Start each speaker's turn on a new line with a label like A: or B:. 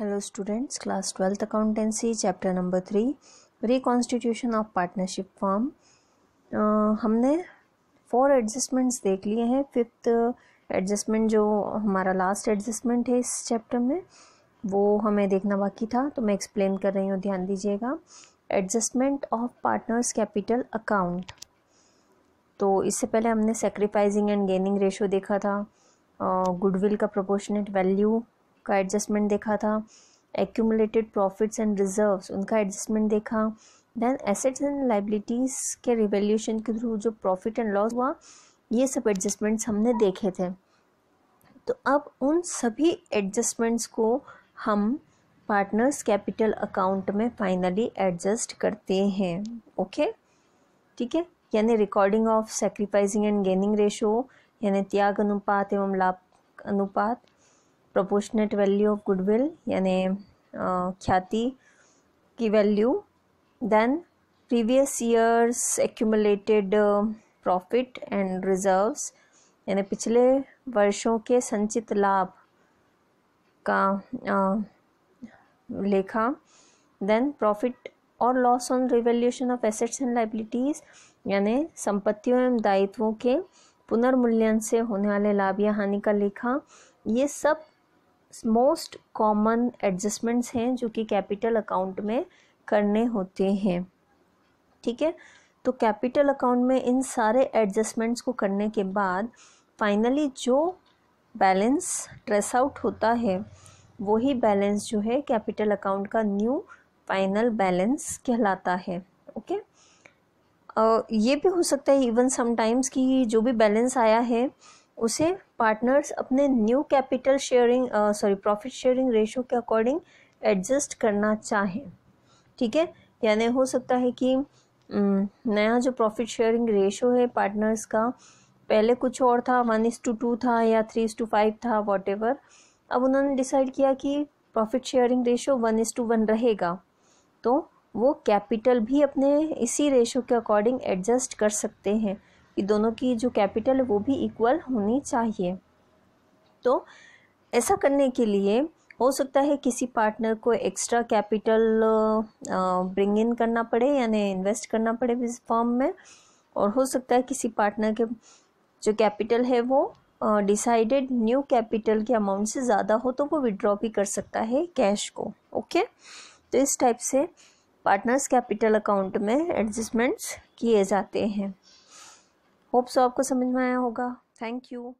A: Hello students class twelfth accountancy chapter number three reconstitution of partnership form हमने four adjustments देख लिए हैं fifth adjustment जो हमारा लास्ट एडजस्टमेंट है इस चैप्टर में वो हमें देखना बाकी था तो मैं एक्सप्लेन कर रही हूँ ध्यान दीजिएगा adjustment of partners capital account तो इससे पहले हमने सेक्रीफाइजिंग एंड गेनिंग रेशो देखा था गुडविल uh, का प्रोपोर्शनेट वैल्यू का एडजस्टमेंट देखा था एक्यूमुलेटेड प्रॉफिट्स एंड रिजर्व्स उनका एडजस्टमेंट देखा देन एसेट्स एंड लाइबिलिटीज़ के रिवेल्यूशन के थ्रू जो प्रॉफिट एंड लॉस हुआ ये सब एडजस्टमेंट्स हमने देखे थे तो अब उन सभी एडजस्टमेंट्स को हम पार्टनर्स कैपिटल अकाउंट में फाइनली एडजस्ट करते हैं ओके ठीक है यानी recording of sacrificing and gaining ratio यानी त्याग अनुपात एवं लाभ अनुपात प्रोपोर्शनेट वैल्यू ऑफ गुडविल यानी ख्याति की value then previous years accumulated profit and reserves यानी पिछले वर्षों के संचित लाभ का आ, लेखा देन प्रॉफिट और loss on revaluation of assets and liabilities यानी संपत्तियों एवं दायित्वों के पुनर्मूल्यन से होने वाले लाभ या हानि का लेखा ये सब मोस्ट कॉमन एडजस्टमेंट्स हैं जो कि कैपिटल अकाउंट में करने होते हैं ठीक है तो कैपिटल अकाउंट में इन सारे एडजस्टमेंट्स को करने के बाद फाइनली जो बैलेंस ट्रेस आउट होता है वही बैलेंस जो है कैपिटल अकाउंट का न्यू फाइनल बैलेंस कहलाता है ओके okay? ये भी हो सकता है इवन समटाइम्स कि जो भी बैलेंस आया है उसे पार्टनर्स अपने new capital sharing sorry profit sharing ratio के अकॉर्डिंग एडजस्ट करना चाहें ठीक है यानी हो सकता है कि नया जो प्रॉफिट शेयरिंग रेशो है पार्टनर्स का पहले कुछ और था वन इज़ टू टू था या थ्री इज़ टू फाइव था वॉट अब उन्होंने डिसाइड किया कि profit sharing ratio one is two one रहेगा तो वो कैपिटल भी अपने इसी रेशो के अकॉर्डिंग एडजस्ट कर सकते हैं दोनों की जो कैपिटल है वो भी इक्वल होनी चाहिए तो ऐसा करने के लिए हो सकता है किसी पार्टनर को एक्स्ट्रा कैपिटल ब्रिंग इन करना पड़े यानी इन्वेस्ट करना पड़े इस फॉर्म में और हो सकता है किसी पार्टनर के जो कैपिटल है वो डिसाइडेड न्यू कैपिटल के अमाउंट से ज़्यादा हो तो वो विड्रॉ भी कर सकता है कैश को ओके तो इस टाइप से पार्टनर्स कैपिटल अकाउंट में एडजस्टमेंट्स किए जाते हैं होप सो आपको समझ में आया होगा थैंक यू